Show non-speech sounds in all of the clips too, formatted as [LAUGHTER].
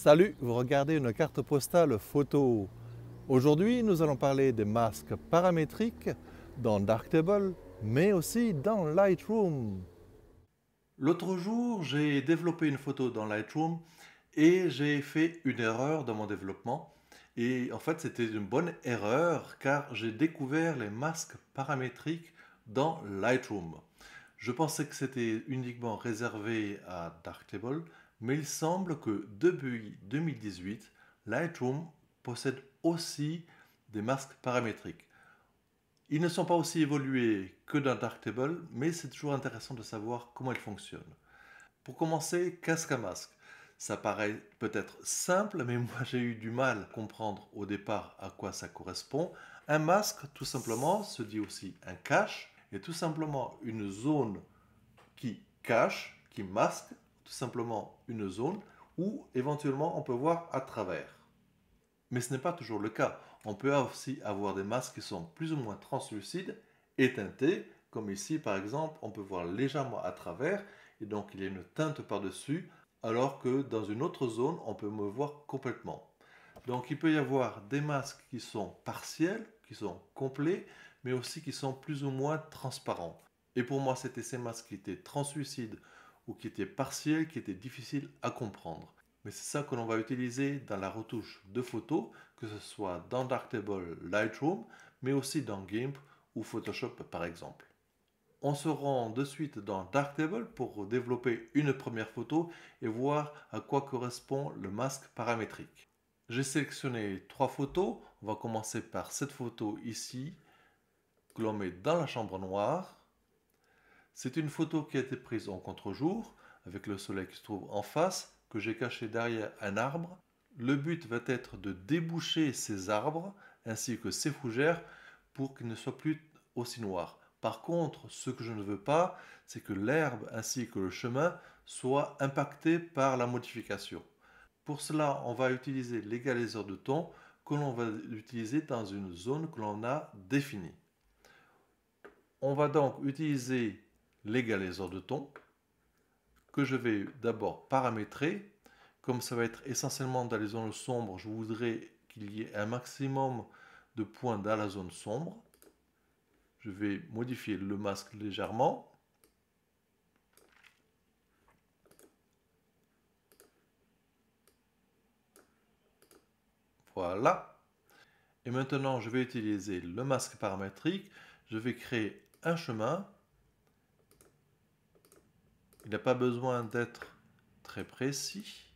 Salut, vous regardez une carte postale photo. Aujourd'hui, nous allons parler des masques paramétriques dans Darktable, mais aussi dans Lightroom. L'autre jour, j'ai développé une photo dans Lightroom et j'ai fait une erreur dans mon développement. Et en fait, c'était une bonne erreur car j'ai découvert les masques paramétriques dans Lightroom. Je pensais que c'était uniquement réservé à Darktable, mais il semble que depuis 2018, Lightroom possède aussi des masques paramétriques. Ils ne sont pas aussi évolués que dans Darktable, mais c'est toujours intéressant de savoir comment ils fonctionnent. Pour commencer, casque à masque. Ça paraît peut-être simple, mais [LAUGHS] moi j'ai eu du mal à comprendre au départ à quoi ça correspond. Un masque, tout simplement, se dit aussi un cache, et tout simplement une zone qui cache, qui masque tout simplement une zone où éventuellement on peut voir à travers. Mais ce n'est pas toujours le cas. On peut aussi avoir des masques qui sont plus ou moins translucides et teintés, comme ici par exemple, on peut voir légèrement à travers et donc il y a une teinte par-dessus, alors que dans une autre zone, on peut me voir complètement. Donc il peut y avoir des masques qui sont partiels, qui sont complets, mais aussi qui sont plus ou moins transparents. Et pour moi, c'était ces masques qui étaient translucides ou qui était partiel, qui était difficile à comprendre. Mais c'est ça que l'on va utiliser dans la retouche de photos, que ce soit dans Darktable Lightroom, mais aussi dans GIMP ou Photoshop par exemple. On se rend de suite dans Darktable pour développer une première photo et voir à quoi correspond le masque paramétrique. J'ai sélectionné trois photos. On va commencer par cette photo ici, que l'on met dans la chambre noire. C'est une photo qui a été prise en contre-jour, avec le soleil qui se trouve en face, que j'ai caché derrière un arbre. Le but va être de déboucher ces arbres ainsi que ces fougères pour qu'ils ne soient plus aussi noirs. Par contre, ce que je ne veux pas, c'est que l'herbe ainsi que le chemin soient impactés par la modification. Pour cela, on va utiliser l'égaliseur de ton que l'on va utiliser dans une zone que l'on a définie. On va donc utiliser l'égaliseur de ton, que je vais d'abord paramétrer. Comme ça va être essentiellement dans les zones sombres, je voudrais qu'il y ait un maximum de points dans la zone sombre. Je vais modifier le masque légèrement. Voilà. Et maintenant, je vais utiliser le masque paramétrique. Je vais créer un chemin il n'a pas besoin d'être très précis.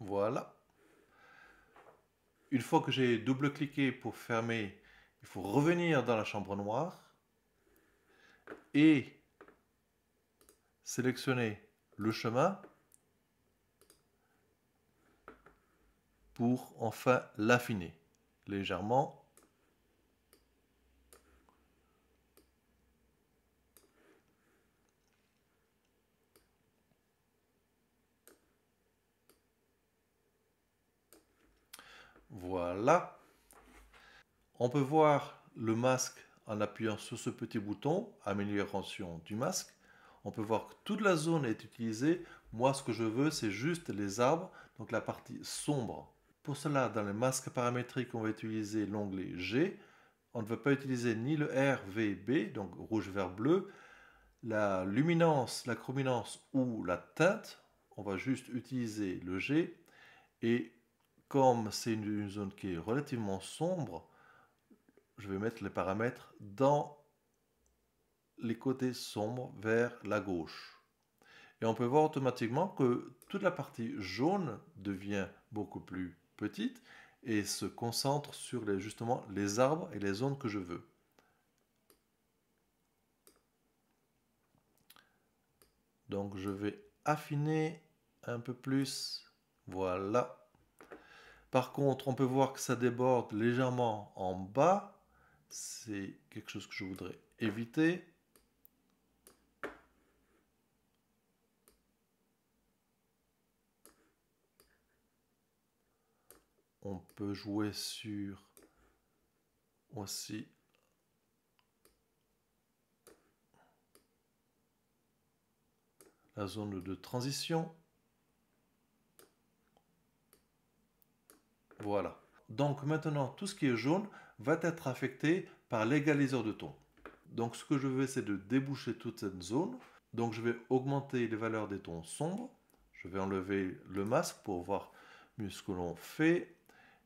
Voilà. Une fois que j'ai double-cliqué pour fermer il faut revenir dans la chambre noire et sélectionner le chemin pour enfin l'affiner légèrement. Voilà. On peut voir le masque en appuyant sur ce petit bouton, amélioration du masque. On peut voir que toute la zone est utilisée. Moi, ce que je veux, c'est juste les arbres, donc la partie sombre. Pour cela, dans les masques paramétriques, on va utiliser l'onglet G. On ne va pas utiliser ni le R, V, B, donc rouge, vert, bleu. La luminance, la chrominance ou la teinte, on va juste utiliser le G. Et comme c'est une zone qui est relativement sombre, je vais mettre les paramètres dans les côtés sombres vers la gauche. Et on peut voir automatiquement que toute la partie jaune devient beaucoup plus petite et se concentre sur justement les arbres et les zones que je veux. Donc je vais affiner un peu plus. Voilà. Par contre, on peut voir que ça déborde légèrement en bas c'est quelque chose que je voudrais éviter. On peut jouer sur aussi la zone de transition. Voilà. Donc maintenant, tout ce qui est jaune, va être affecté par l'égaliseur de ton. Donc ce que je veux, c'est de déboucher toute cette zone. Donc je vais augmenter les valeurs des tons sombres. Je vais enlever le masque pour voir mieux ce que l'on fait.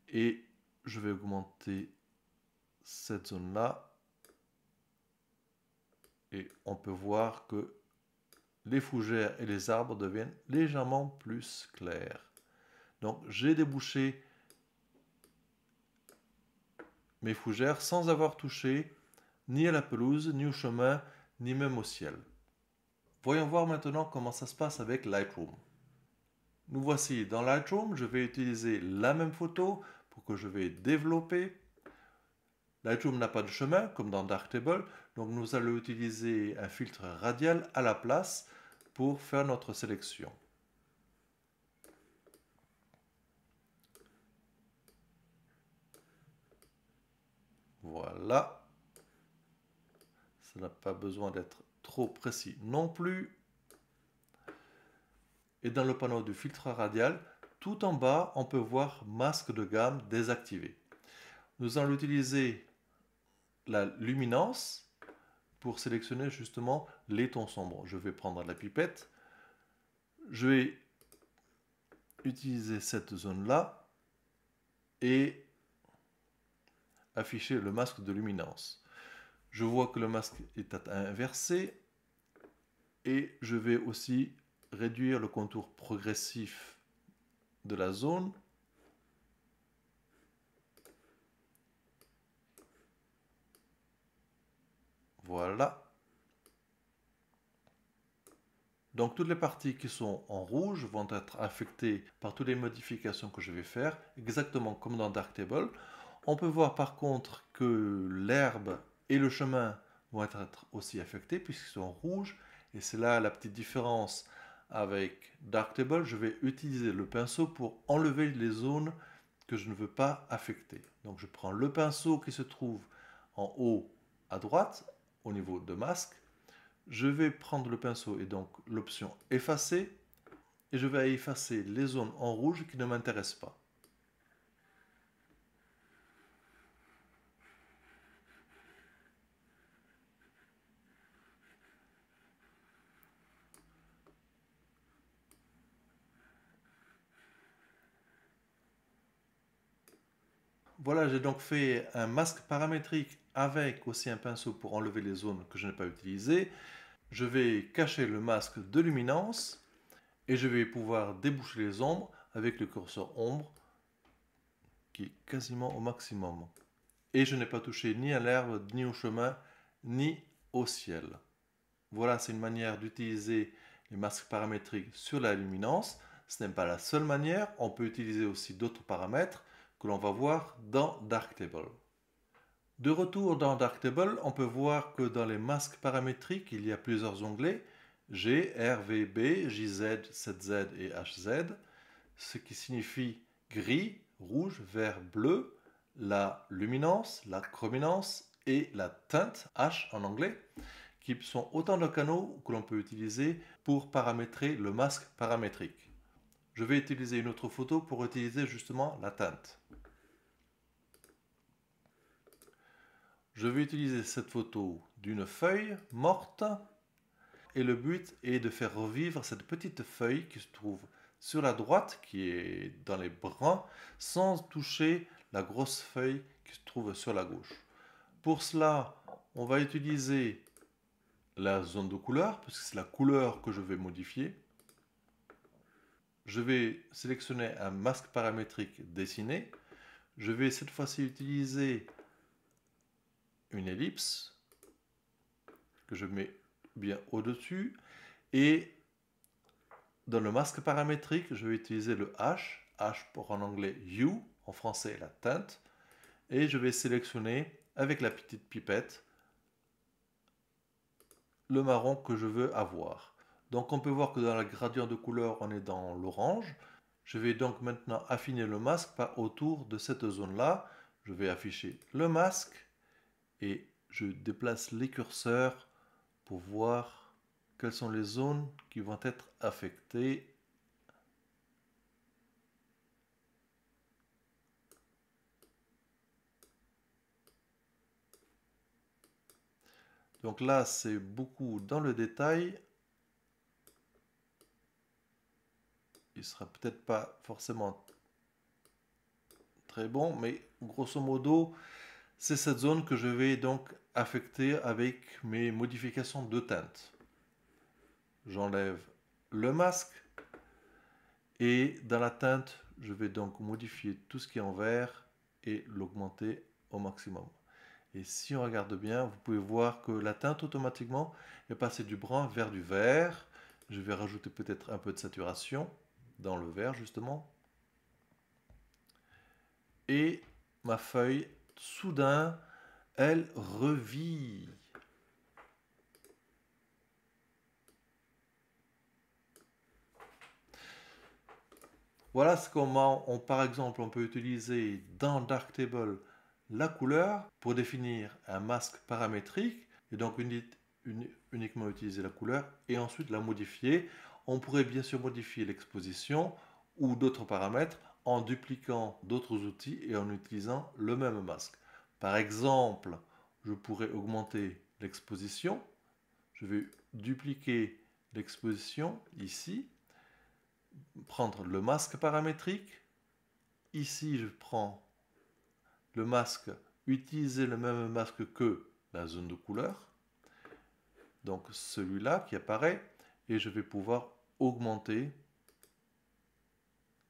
Et je vais augmenter cette zone-là. Et on peut voir que les fougères et les arbres deviennent légèrement plus clairs. Donc j'ai débouché mes fougères sans avoir touché ni à la pelouse, ni au chemin, ni même au ciel. Voyons voir maintenant comment ça se passe avec Lightroom. Nous voici dans Lightroom, je vais utiliser la même photo pour que je vais développer. Lightroom n'a pas de chemin, comme dans Darktable, donc nous allons utiliser un filtre radial à la place pour faire notre sélection. Voilà. Ça n'a pas besoin d'être trop précis non plus. Et dans le panneau du filtre radial, tout en bas, on peut voir masque de gamme désactivé. Nous allons utiliser la luminance pour sélectionner justement les tons sombres. Je vais prendre la pipette. Je vais utiliser cette zone-là et afficher le masque de luminance. Je vois que le masque est inversé et je vais aussi réduire le contour progressif de la zone Voilà. Donc toutes les parties qui sont en rouge vont être affectées par toutes les modifications que je vais faire, exactement comme dans Darktable. On peut voir par contre que l'herbe et le chemin vont être aussi affectés puisqu'ils sont rouges. Et c'est là la petite différence avec Darktable. Je vais utiliser le pinceau pour enlever les zones que je ne veux pas affecter. Donc je prends le pinceau qui se trouve en haut à droite au niveau de masque. Je vais prendre le pinceau et donc l'option effacer. Et je vais effacer les zones en rouge qui ne m'intéressent pas. Voilà, j'ai donc fait un masque paramétrique avec aussi un pinceau pour enlever les zones que je n'ai pas utilisées. Je vais cacher le masque de luminance et je vais pouvoir déboucher les ombres avec le curseur ombre qui est quasiment au maximum. Et je n'ai pas touché ni à l'herbe, ni au chemin, ni au ciel. Voilà, c'est une manière d'utiliser les masques paramétriques sur la luminance. Ce n'est pas la seule manière, on peut utiliser aussi d'autres paramètres que l'on va voir dans Darktable. De retour dans Darktable, on peut voir que dans les masques paramétriques, il y a plusieurs onglets G, R, V, B, JZ, 7Z et HZ, ce qui signifie gris, rouge, vert, bleu, la luminance, la chrominance et la teinte, H en anglais, qui sont autant de canaux que l'on peut utiliser pour paramétrer le masque paramétrique je vais utiliser une autre photo pour utiliser justement la teinte. Je vais utiliser cette photo d'une feuille morte et le but est de faire revivre cette petite feuille qui se trouve sur la droite, qui est dans les bras sans toucher la grosse feuille qui se trouve sur la gauche. Pour cela, on va utiliser la zone de couleur, puisque c'est la couleur que je vais modifier. Je vais sélectionner un masque paramétrique dessiné. Je vais cette fois-ci utiliser une ellipse que je mets bien au-dessus. Et dans le masque paramétrique, je vais utiliser le H, H pour en anglais hue, en français la teinte. Et je vais sélectionner avec la petite pipette le marron que je veux avoir. Donc on peut voir que dans la gradient de couleur, on est dans l'orange. Je vais donc maintenant affiner le masque autour de cette zone-là. Je vais afficher le masque et je déplace les curseurs pour voir quelles sont les zones qui vont être affectées. Donc là, c'est beaucoup dans le détail. sera peut-être pas forcément très bon, mais grosso modo, c'est cette zone que je vais donc affecter avec mes modifications de teinte. J'enlève le masque et dans la teinte, je vais donc modifier tout ce qui est en vert et l'augmenter au maximum. Et si on regarde bien, vous pouvez voir que la teinte automatiquement est passée du brun vers du vert. Je vais rajouter peut-être un peu de saturation dans le verre justement. Et ma feuille, soudain, elle revit. Voilà comment on, par exemple, on peut utiliser dans Darktable la couleur pour définir un masque paramétrique et donc uniquement utiliser la couleur et ensuite la modifier on pourrait bien sûr modifier l'exposition ou d'autres paramètres en dupliquant d'autres outils et en utilisant le même masque. Par exemple, je pourrais augmenter l'exposition. Je vais dupliquer l'exposition ici, prendre le masque paramétrique. Ici, je prends le masque, utiliser le même masque que la zone de couleur. Donc celui-là qui apparaît et je vais pouvoir augmenter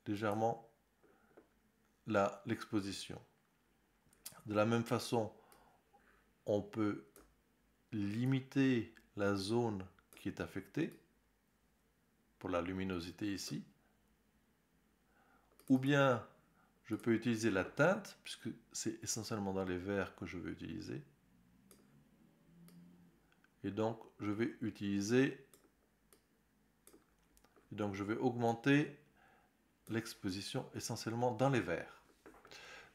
légèrement l'exposition. De la même façon, on peut limiter la zone qui est affectée pour la luminosité ici. Ou bien, je peux utiliser la teinte, puisque c'est essentiellement dans les verts que je veux utiliser. Et donc, je vais utiliser donc je vais augmenter l'exposition essentiellement dans les verts.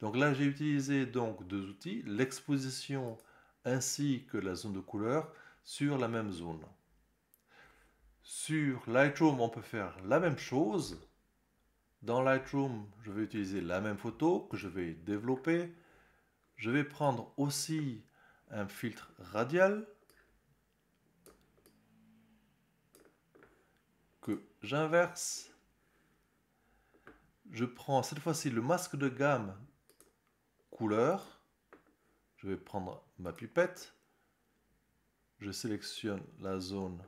Donc là, j'ai utilisé donc deux outils, l'exposition ainsi que la zone de couleur sur la même zone. Sur Lightroom, on peut faire la même chose. Dans Lightroom, je vais utiliser la même photo que je vais développer. Je vais prendre aussi un filtre radial J'inverse. Je prends cette fois-ci le masque de gamme couleur. Je vais prendre ma pipette. Je sélectionne la zone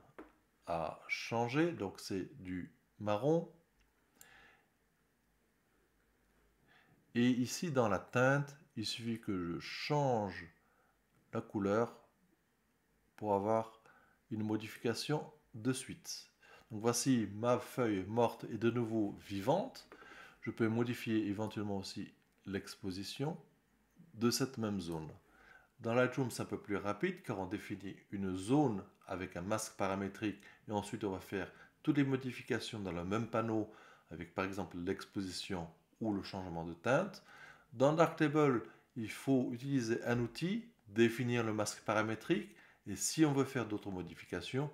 à changer. Donc c'est du marron. Et ici dans la teinte, il suffit que je change la couleur pour avoir une modification de suite voici ma feuille morte et de nouveau vivante. Je peux modifier éventuellement aussi l'exposition de cette même zone. Dans Lightroom, c'est un peu plus rapide car on définit une zone avec un masque paramétrique et ensuite on va faire toutes les modifications dans le même panneau avec par exemple l'exposition ou le changement de teinte. Dans Darktable, il faut utiliser un outil, définir le masque paramétrique et si on veut faire d'autres modifications,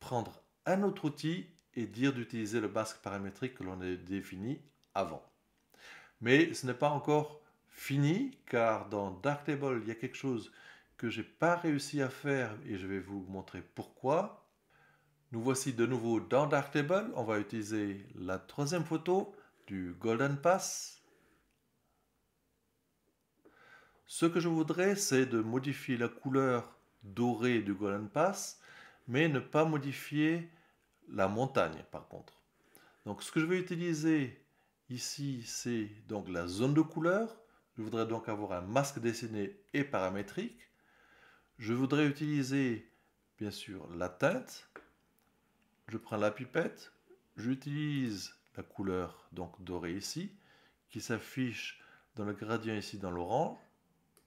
prendre un autre outil est dire d'utiliser le basque paramétrique que l'on a défini avant. Mais ce n'est pas encore fini car dans Darktable, il y a quelque chose que j'ai pas réussi à faire et je vais vous montrer pourquoi. Nous voici de nouveau dans Darktable. On va utiliser la troisième photo du Golden Pass. Ce que je voudrais, c'est de modifier la couleur dorée du Golden Pass mais ne pas modifier la montagne par contre. Donc ce que je vais utiliser ici, c'est donc la zone de couleur. Je voudrais donc avoir un masque dessiné et paramétrique. Je voudrais utiliser bien sûr la teinte. Je prends la pipette, j'utilise la couleur donc dorée ici, qui s'affiche dans le gradient ici dans l'orange.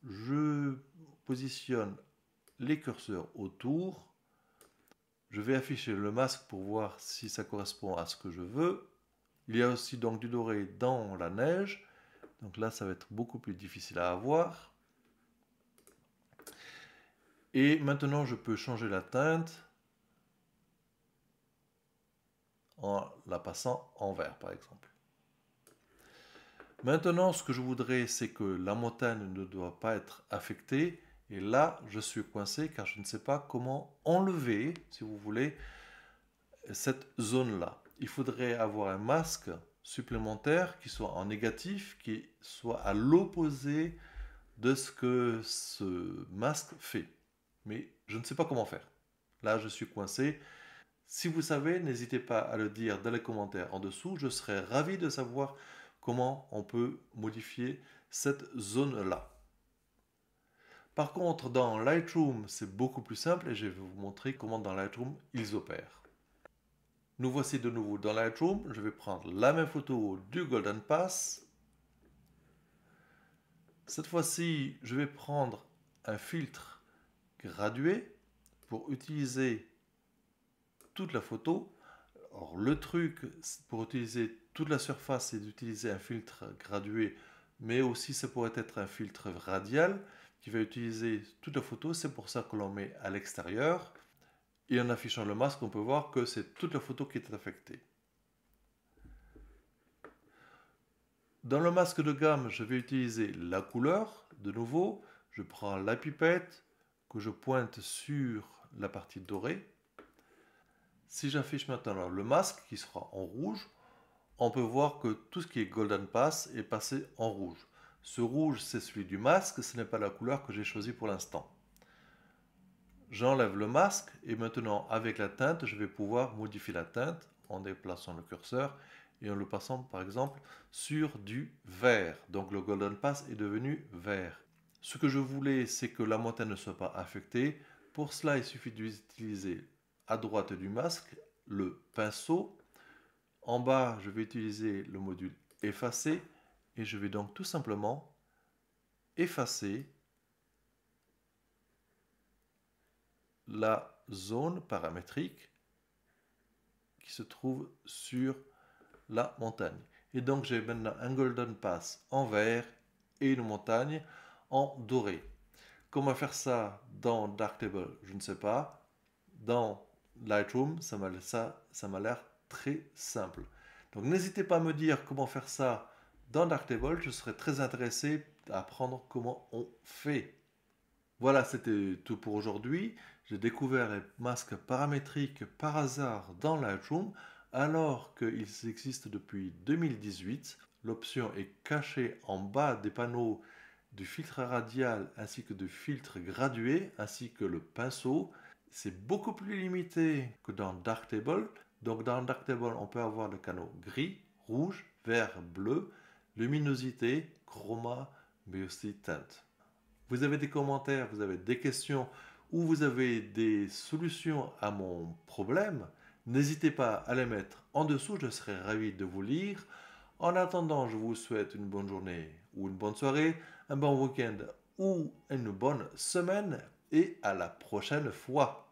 Je positionne les curseurs autour je vais afficher le masque pour voir si ça correspond à ce que je veux. Il y a aussi donc du doré dans la neige. Donc là, ça va être beaucoup plus difficile à avoir. Et maintenant, je peux changer la teinte en la passant en vert, par exemple. Maintenant, ce que je voudrais, c'est que la montagne ne doit pas être affectée. Et là, je suis coincé car je ne sais pas comment enlever, si vous voulez, cette zone-là. Il faudrait avoir un masque supplémentaire qui soit en négatif, qui soit à l'opposé de ce que ce masque fait. Mais je ne sais pas comment faire. Là, je suis coincé. Si vous savez, n'hésitez pas à le dire dans les commentaires en dessous. Je serais ravi de savoir comment on peut modifier cette zone-là. Par contre, dans Lightroom, c'est beaucoup plus simple et je vais vous montrer comment dans Lightroom ils opèrent. Nous voici de nouveau dans Lightroom. Je vais prendre la même photo du Golden Pass. Cette fois-ci, je vais prendre un filtre gradué pour utiliser toute la photo. Or, le truc pour utiliser toute la surface, c'est d'utiliser un filtre gradué, mais aussi ça pourrait être un filtre radial qui va utiliser toute la photo. C'est pour ça que l'on met à l'extérieur. Et en affichant le masque, on peut voir que c'est toute la photo qui est affectée. Dans le masque de gamme, je vais utiliser la couleur. De nouveau, je prends la pipette que je pointe sur la partie dorée. Si j'affiche maintenant le masque qui sera en rouge, on peut voir que tout ce qui est Golden Pass est passé en rouge. Ce rouge, c'est celui du masque, ce n'est pas la couleur que j'ai choisie pour l'instant. J'enlève le masque et maintenant avec la teinte, je vais pouvoir modifier la teinte en déplaçant le curseur et en le passant par exemple sur du vert. Donc le Golden Pass est devenu vert. Ce que je voulais, c'est que la montagne ne soit pas affectée. Pour cela, il suffit d'utiliser à droite du masque le pinceau. En bas, je vais utiliser le module effacer et je vais donc tout simplement effacer la zone paramétrique qui se trouve sur la montagne. Et donc j'ai maintenant un golden pass en vert et une montagne en doré. Comment faire ça dans Darktable Je ne sais pas. Dans Lightroom, ça m'a l'air très simple. Donc n'hésitez pas à me dire comment faire ça dans Darktable, je serais très intéressé à apprendre comment on fait. Voilà, c'était tout pour aujourd'hui. J'ai découvert les masques paramétriques par hasard dans Lightroom alors qu'ils existent depuis 2018. L'option est cachée en bas des panneaux du filtre radial ainsi que du filtre gradué ainsi que le pinceau. C'est beaucoup plus limité que dans Darktable. Donc dans Darktable, on peut avoir le canot gris, rouge, vert, bleu luminosité, chroma, mais aussi Vous avez des commentaires, vous avez des questions ou vous avez des solutions à mon problème, n'hésitez pas à les mettre en dessous, je serai ravi de vous lire. En attendant, je vous souhaite une bonne journée ou une bonne soirée, un bon week-end ou une bonne semaine et à la prochaine fois.